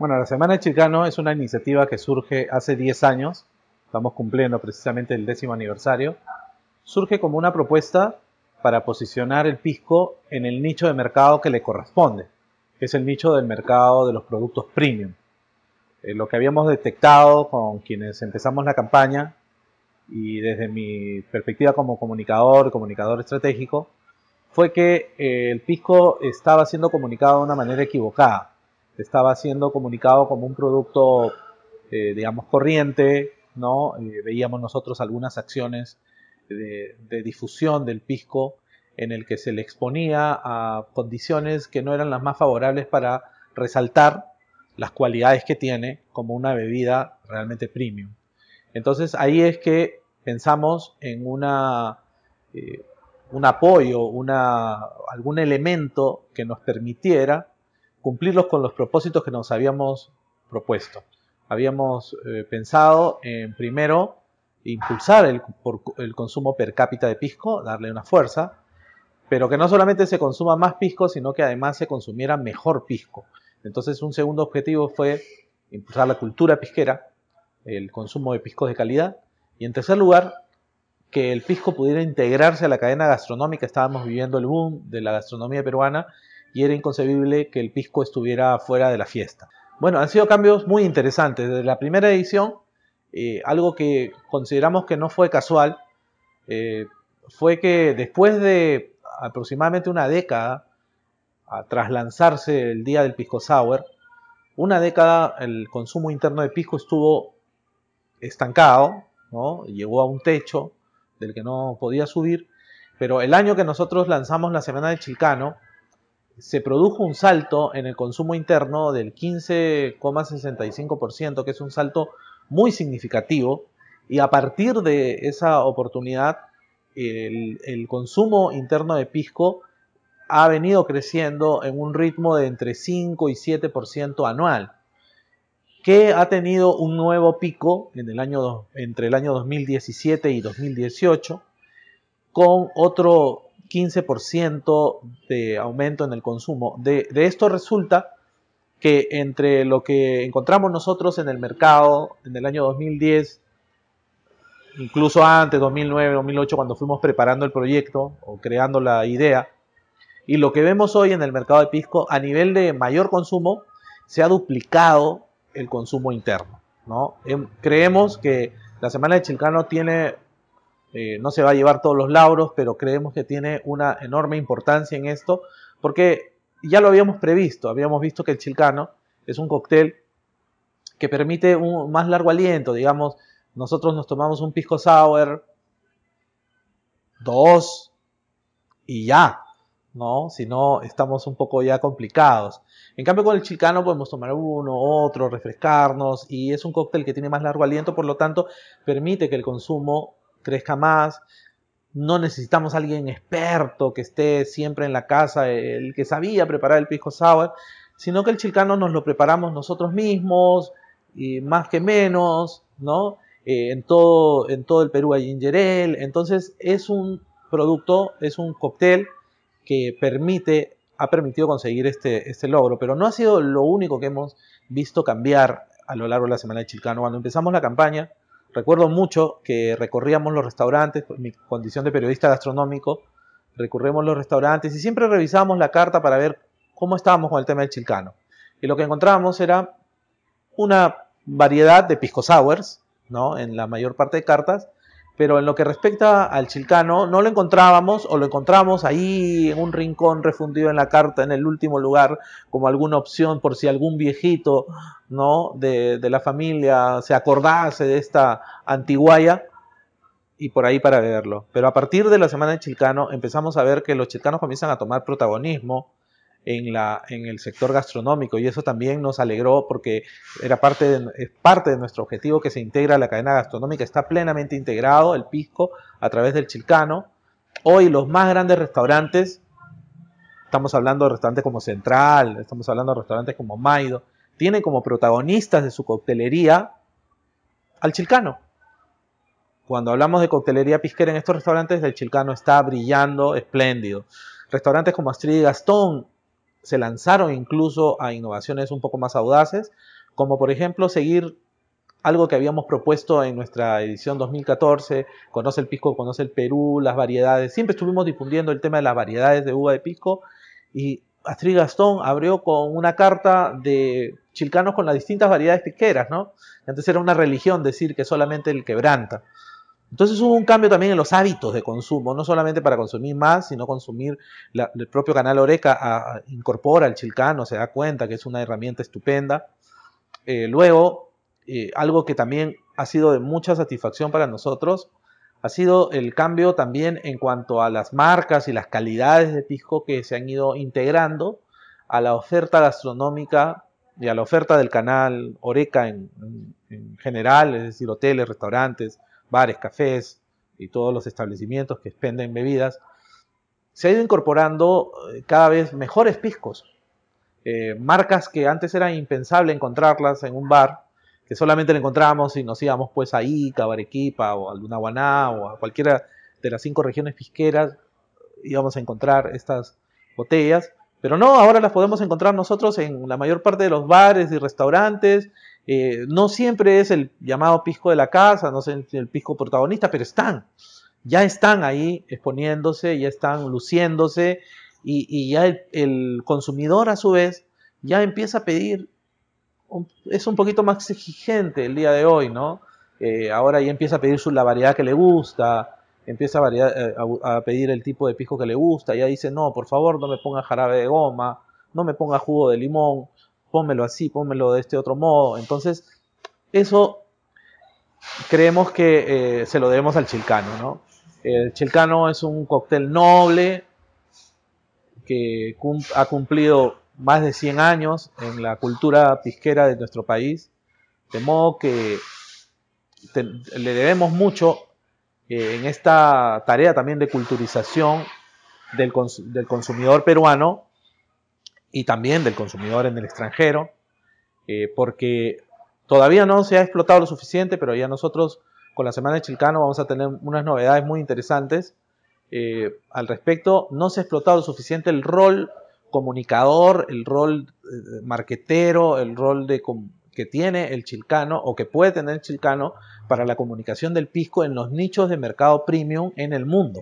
Bueno, la Semana de Chicano es una iniciativa que surge hace 10 años, estamos cumpliendo precisamente el décimo aniversario, surge como una propuesta para posicionar el pisco en el nicho de mercado que le corresponde, que es el nicho del mercado de los productos premium. Eh, lo que habíamos detectado con quienes empezamos la campaña y desde mi perspectiva como comunicador, comunicador estratégico, fue que eh, el pisco estaba siendo comunicado de una manera equivocada estaba siendo comunicado como un producto, eh, digamos, corriente, ¿no? Eh, veíamos nosotros algunas acciones de, difusión del pisco en el que se le exponía a condiciones que no eran las más favorables para resaltar las cualidades que tiene como una bebida realmente premium. Entonces ahí es que pensamos en una, eh, un apoyo, una, algún elemento que nos permitiera cumplirlos con los propósitos que nos habíamos propuesto. Habíamos eh, pensado en primero impulsar el, consumo per cápita de pisco, darle una fuerza, pero que no solamente se consuma más pisco, sino que además se consumiera mejor pisco. Entonces un segundo objetivo fue impulsar la cultura pisquera, el consumo de pisco de calidad, y en tercer lugar, que el pisco pudiera integrarse a la cadena gastronómica. Estábamos viviendo el boom de la gastronomía peruana y era inconcebible que el pisco estuviera fuera de la fiesta. Bueno, han sido cambios muy interesantes. Desde la primera edición, eh, algo que consideramos que no fue casual, eh, fue que después de aproximadamente una década, tras lanzarse el Día del Pisco Sour, una década el consumo interno de pisco estuvo estancado, ¿no? llegó a un techo del que no podía subir, pero el año que nosotros lanzamos la Semana del Chilcano, se produjo un salto en el consumo interno del 15,65%, que es un salto muy significativo, y a partir de esa oportunidad, el, consumo interno de Pisco ha venido creciendo en un ritmo de entre 5 y 7% anual, que ha tenido un nuevo pico en el año, entre el año 2017 y 2018, con otro 15% de aumento en el consumo. De, esto resulta que entre lo que encontramos nosotros en el mercado en el año 2010, incluso antes, 2009, 2008, cuando fuimos preparando el proyecto o creando la idea, y lo que vemos hoy en el mercado de pisco, a nivel de mayor consumo, se ha duplicado el consumo interno. ¿no? Em, creemos que la Semana de Chilcano tiene eh, no se va a llevar todos los lauros, pero creemos que tiene una enorme importancia en esto, porque ya lo habíamos previsto, habíamos visto que el chilcano es un cóctel que permite un más largo aliento, digamos, nosotros nos tomamos un pisco sour, dos y ya, ¿no? Si no, estamos un poco ya complicados. En cambio, con el chilcano podemos tomar uno, otro, refrescarnos, y es un cóctel que tiene más largo aliento, por lo tanto, permite que el consumo crezca más. No necesitamos alguien experto que esté siempre en la casa, el que sabía preparar el pisco sour, sino que el chilcano nos lo preparamos nosotros mismos, y más que menos, ¿no? Eh, en, todo, en todo el Perú hay ginger Entonces es un producto, es un cóctel que permite, ha permitido conseguir este, este logro, pero no ha sido lo único que hemos visto cambiar a lo largo de la semana de Chilcano. Cuando empezamos la campaña, Recuerdo mucho que recorríamos los restaurantes, por mi condición de periodista gastronómico, recorríamos los restaurantes y siempre revisábamos la carta para ver cómo estábamos con el tema del chilcano. Y lo que encontrábamos era una variedad de pisco sours, ¿no? En la mayor parte de cartas, pero en lo que respecta al Chilcano, no lo encontrábamos o lo encontramos ahí en un rincón refundido en la carta, en el último lugar, como alguna opción por si algún viejito ¿no? de, de la familia se acordase de esta antiguaya y por ahí para verlo. Pero a partir de la semana de Chilcano empezamos a ver que los chilcanos comienzan a tomar protagonismo en, la, en el sector gastronómico y eso también nos alegró porque era parte de, es parte de nuestro objetivo que se integra la cadena gastronómica, está plenamente integrado el pisco a través del chilcano. Hoy los más grandes restaurantes, estamos hablando de restaurantes como Central, estamos hablando de restaurantes como Maido, tienen como protagonistas de su coctelería al chilcano. Cuando hablamos de coctelería pisquera en estos restaurantes, el chilcano está brillando espléndido. Restaurantes como Astrid y Gastón se lanzaron incluso a innovaciones un poco más audaces, como por ejemplo seguir algo que habíamos propuesto en nuestra edición 2014, Conoce el Pisco, Conoce el Perú, las variedades. Siempre estuvimos difundiendo el tema de las variedades de uva de pisco y Astrid Gastón abrió con una carta de chilcanos con las distintas variedades piqueras, ¿no? Antes era una religión decir que solamente el quebranta. Entonces hubo un cambio también en los hábitos de consumo, no solamente para consumir más, sino consumir, el propio canal Oreca incorpora el chilcano, se da cuenta que es una herramienta estupenda. Eh, luego, eh, algo que también ha sido de mucha satisfacción para nosotros, ha sido el cambio también en cuanto a las marcas y las calidades de pisco que se han ido integrando a la oferta gastronómica y a la oferta del canal Oreca en, en general, es decir, hoteles, restaurantes, bares, cafés y todos los establecimientos que expenden bebidas, se ha ido incorporando eh, cada vez mejores piscos. Eh, marcas que antes era impensable encontrarlas en un bar, que solamente la encontrábamos si nos íbamos pues a Ica, Arequipa o a Lunaguaná o a cualquiera de las cinco regiones pisqueras, íbamos a encontrar estas botellas. Pero no, ahora las podemos encontrar nosotros en la mayor parte de los bares y restaurantes eh, no siempre es el llamado pisco de la casa, no es el, pisco protagonista, pero están, ya están ahí exponiéndose, ya están luciéndose y, ya el, consumidor a su vez ya empieza a pedir, es un poquito más exigente el día de hoy, ¿no? Eh, ahora ya empieza a pedir la variedad que le gusta, empieza eh, a, a, pedir el tipo de pisco que le gusta, ya dice, no, por favor, no me ponga jarabe de goma, no me ponga jugo de limón, pónmelo así, pónmelo de este otro modo. Entonces, eso creemos que eh, se lo debemos al chilcano, ¿no? El chilcano es un cóctel noble que ha cumplido más de 100 años en la cultura pisquera de nuestro país, de modo que le debemos mucho eh, en esta tarea también de culturización del, del consumidor peruano y también del consumidor en el extranjero, eh, porque todavía no se ha explotado lo suficiente, pero ya nosotros con la Semana de Chilcano vamos a tener unas novedades muy interesantes eh, al respecto. No se ha explotado lo suficiente el rol comunicador, el rol eh, marquetero, el rol de que tiene el chilcano o que puede tener el chilcano para la comunicación del pisco en los nichos de mercado premium en el mundo.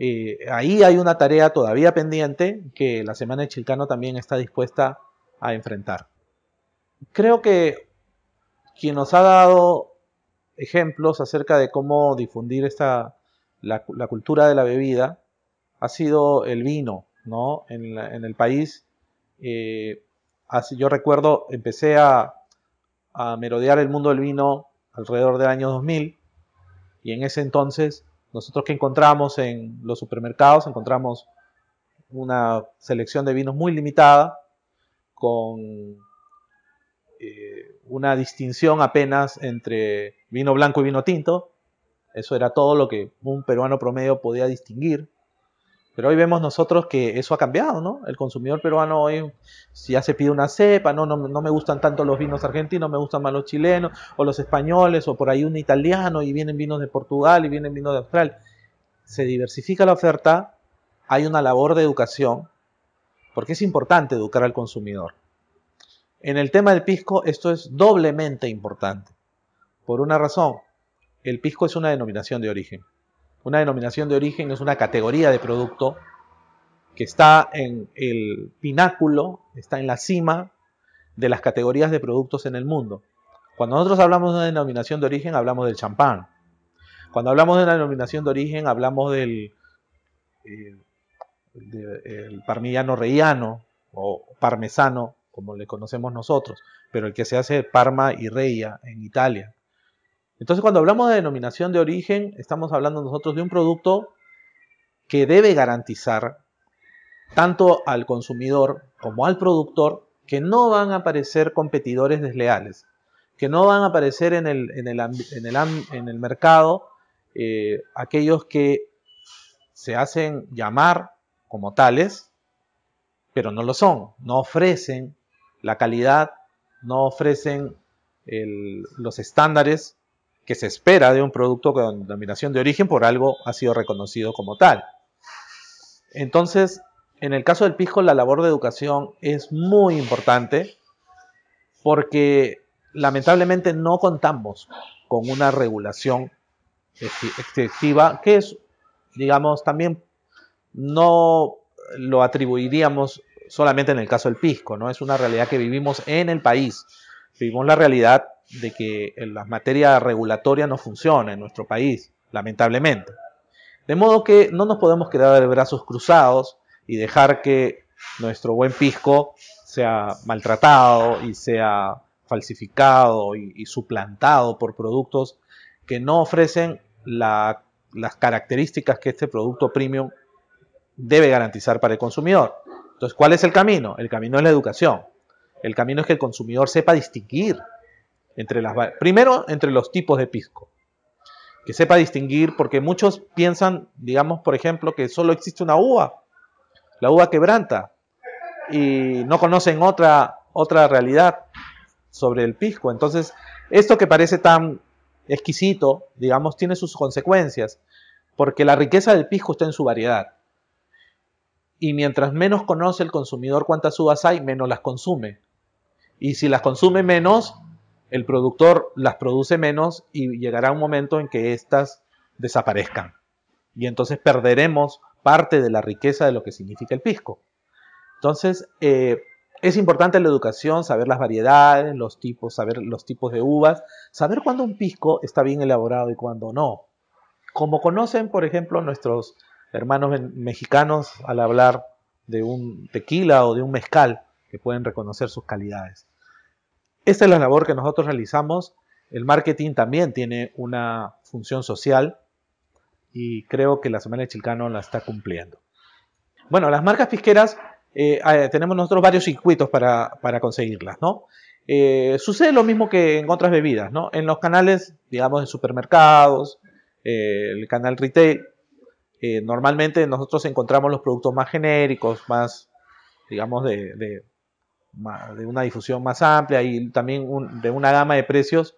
Eh, ahí hay una tarea todavía pendiente que la Semana de Chilcano también está dispuesta a enfrentar. Creo que quien nos ha dado ejemplos acerca de cómo difundir la, cultura de la bebida ha sido el vino, ¿no? En, el país, eh, yo recuerdo, empecé a, a merodear el mundo del vino alrededor del año 2000 y en ese entonces nosotros que encontramos en los supermercados, encontramos una selección de vinos muy limitada, con eh, una distinción apenas entre vino blanco y vino tinto. Eso era todo lo que un peruano promedio podía distinguir. Pero hoy vemos nosotros que eso ha cambiado, ¿no? El consumidor peruano hoy ya se pide una cepa, no, no, no me gustan tanto los vinos argentinos, me gustan más los chilenos, o los españoles, o por ahí un italiano, y vienen vinos de Portugal, y vienen vinos de Australia. Se diversifica la oferta, hay una labor de educación, porque es importante educar al consumidor. En el tema del pisco, esto es doblemente importante. Por una razón, el pisco es una denominación de origen. Una denominación de origen es una categoría de producto que está en el pináculo, está en la cima de las categorías de productos en el mundo. Cuando nosotros hablamos de una denominación de origen, hablamos del champán. Cuando hablamos de una denominación de origen, hablamos del eh, parmigiano o parmesano, como le conocemos nosotros, pero el que se hace Parma y Reia en Italia. Entonces, cuando hablamos de denominación de origen, estamos hablando nosotros de un producto que debe garantizar tanto al consumidor como al productor que no van a aparecer competidores desleales, que no van a aparecer en el, mercado eh, aquellos que se hacen llamar como tales, pero no lo son, no ofrecen la calidad, no ofrecen los estándares que se espera de un producto con denominación de origen por algo ha sido reconocido como tal. Entonces, en el caso del pisco, la labor de educación es muy importante porque lamentablemente no contamos con una regulación efectiva que es, digamos, también no lo atribuiríamos solamente en el caso del pisco, ¿no? Es una realidad que vivimos en el país. Vivimos la realidad de que eh, la materia regulatoria no funciona en nuestro país, lamentablemente. De modo que no nos podemos quedar de brazos cruzados y dejar que nuestro buen pisco sea maltratado y sea falsificado y, suplantado por productos que no ofrecen las características que este producto premium debe garantizar para el consumidor. Entonces, ¿cuál es el camino? El camino es la educación. El camino es que el consumidor sepa distinguir entre las, primero, entre los tipos de pisco. Que sepa distinguir, porque muchos piensan, digamos, por ejemplo, que solo existe una uva, la uva quebranta, y no conocen otra, otra realidad sobre el pisco. Entonces, esto que parece tan exquisito, digamos, tiene sus consecuencias, porque la riqueza del pisco está en su variedad. Y mientras menos conoce el consumidor cuántas uvas hay, menos las consume. Y si las consume menos, el productor las produce menos y llegará un momento en que éstas desaparezcan. Y entonces perderemos parte de la riqueza de lo que significa el pisco. Entonces, eh, es importante la educación, saber las variedades, los tipos, saber los tipos de uvas, saber cuándo un pisco está bien elaborado y cuándo no. Como conocen, por ejemplo, nuestros hermanos mexicanos al hablar de un tequila o de un mezcal, que pueden reconocer sus calidades. Esta es la labor que nosotros realizamos. El marketing también tiene una función social y creo que la Semana de Chilcano la está cumpliendo. Bueno, las marcas fisqueras, eh, ah, eh, tenemos nosotros varios circuitos para, conseguirlas, ¿no? Eh, sucede lo mismo que en otras bebidas, ¿no? En los canales, digamos, de supermercados, el canal retail, normalmente nosotros encontramos los productos más genéricos, más, digamos, de de una difusión más amplia y también de una gama de precios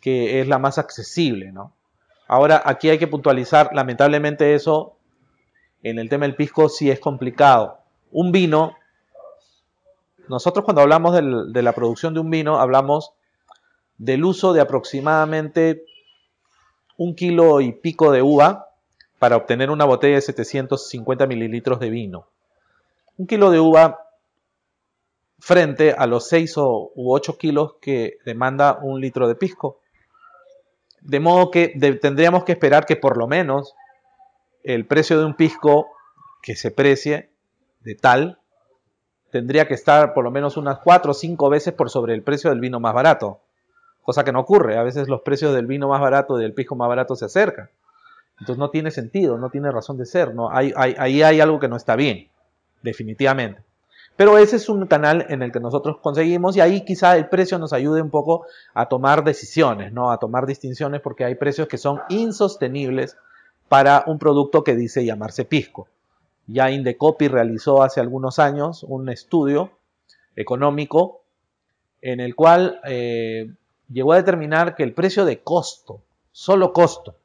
que es la más accesible, ¿no? Ahora, aquí hay que puntualizar, lamentablemente eso, en el tema del pisco si es complicado. Un vino, nosotros cuando hablamos de la producción de un vino, hablamos del uso de aproximadamente un kilo y pico de uva para obtener una botella de 750 mililitros de vino. Un kilo de uva frente a los 6 u 8 kilos que demanda un litro de pisco. De modo que tendríamos que esperar que por lo menos el precio de un pisco que se precie de tal tendría que estar por lo menos unas 4 o 5 veces por sobre el precio del vino más barato. Cosa que no ocurre. A veces los precios del vino más barato y del pisco más barato se acercan. Entonces no tiene sentido, no tiene razón de ser. No, hay, ahí hay algo que no está bien, definitivamente. Pero ese es un canal en el que nosotros conseguimos y ahí quizá el precio nos ayude un poco a tomar decisiones, ¿no? A tomar distinciones porque hay precios que son insostenibles para un producto que dice llamarse pisco. Ya Indecopy realizó hace algunos años un estudio económico en el cual eh, llegó a determinar que el precio de costo, solo costo,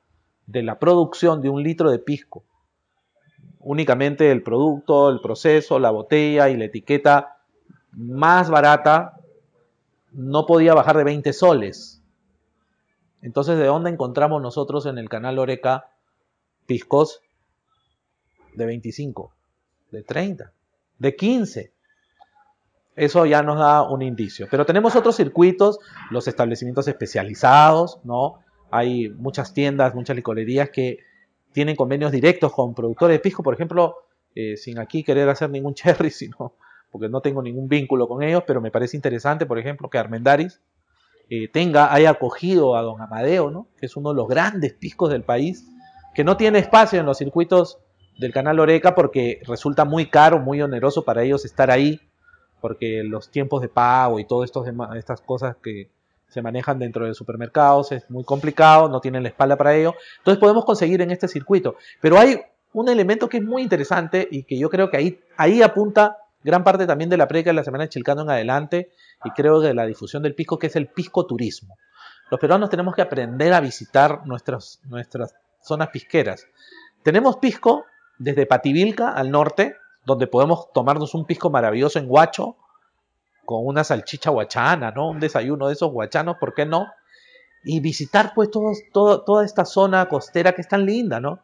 de la producción de un litro de pisco únicamente el producto, el proceso, la botella y la etiqueta más barata no podía bajar de 20 soles. Entonces, ¿de dónde encontramos nosotros en el canal Oreca piscos de 25, de 30, de 15? Eso ya nos da un indicio. Pero tenemos otros circuitos, los establecimientos especializados, ¿no? Hay muchas tiendas, muchas licorerías que tienen convenios directos con productores de pisco, por ejemplo, eh, sin aquí querer hacer ningún cherry, sino porque no tengo ningún vínculo con ellos, pero me parece interesante, por ejemplo, que Armendaris eh, tenga, haya acogido a Don Amadeo, ¿no? que es uno de los grandes piscos del país, que no tiene espacio en los circuitos del canal Oreca porque resulta muy caro, muy oneroso para ellos estar ahí, porque los tiempos de pago y todas estas cosas que, se manejan dentro de supermercados, es muy complicado, no tienen la espalda para ello. Entonces podemos conseguir en este circuito. Pero hay un elemento que es muy interesante y que yo creo que ahí, ahí apunta gran parte también de la preca de la semana de Chilcano en adelante y creo de la difusión del pisco, que es el pisco turismo. Los peruanos tenemos que aprender a visitar nuestras, nuestras zonas pisqueras. Tenemos pisco desde Pativilca al norte, donde podemos tomarnos un pisco maravilloso en Huacho, con una salchicha guachana, ¿no? Un desayuno de esos guachanos, ¿por qué no? Y visitar pues toda esta zona costera que es tan linda, ¿no?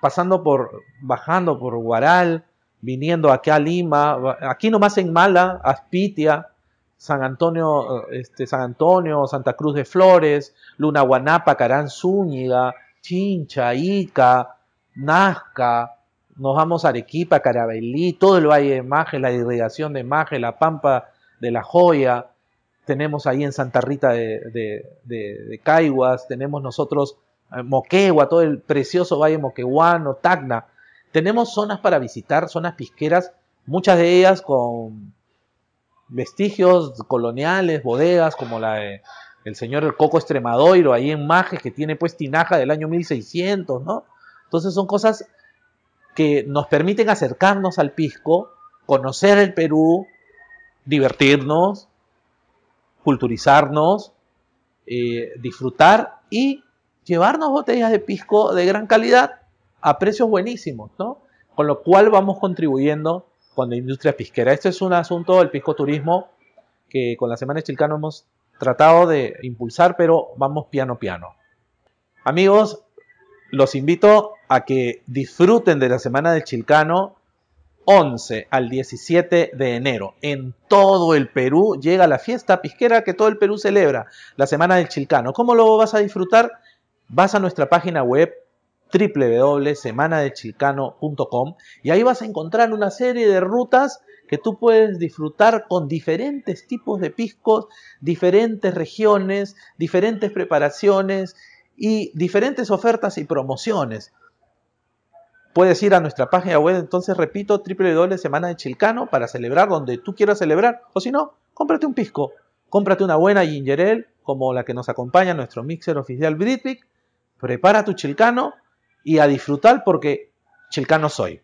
Pasando por, bajando por Guaral, viniendo aquí a Lima, aquí nomás en Mala, Aspitia, San Antonio, este, San Antonio, Santa Cruz de Flores, Luna Guanapa, Carán Zúñiga, Chincha, Ica, Nazca, nos vamos a Arequipa, Carabelí, todo el Valle de Maje, la irrigación de Maje, la Pampa de La Joya, tenemos ahí en Santa Rita de, de, Caiguas, tenemos nosotros eh, Moquegua, todo el precioso valle moqueguano, Tacna. Tenemos zonas para visitar, zonas pisqueras, muchas de ellas con vestigios coloniales, bodegas, como la de el señor el Coco Extremadoiro, ahí en Maje, que tiene pues tinaja del año 1600, ¿no? Entonces son cosas que nos permiten acercarnos al pisco, conocer el Perú, divertirnos, culturizarnos, eh, disfrutar y llevarnos botellas de pisco de gran calidad a precios buenísimos, ¿no? Con lo cual vamos contribuyendo con la industria pisquera. Este es un asunto del pisco turismo que con la Semana Chilcano hemos tratado de impulsar, pero vamos piano piano. Amigos, los invito a que disfruten de la Semana del Chilcano 11 al 17 de enero. En todo el Perú llega la fiesta pisquera que todo el Perú celebra, la Semana del Chilcano. ¿Cómo lo vas a disfrutar? Vas a nuestra página web www.semanadelchilcano.com y ahí vas a encontrar una serie de rutas que tú puedes disfrutar con diferentes tipos de piscos, diferentes regiones, diferentes preparaciones y diferentes ofertas y promociones. Puedes ir a nuestra página web, entonces repito, Semana de Chilcano para celebrar donde tú quieras celebrar. O si no, cómprate un pisco, cómprate una buena ginger ale como la que nos acompaña nuestro mixer oficial Britvic. Prepara tu chilcano y a disfrutar porque chilcano soy.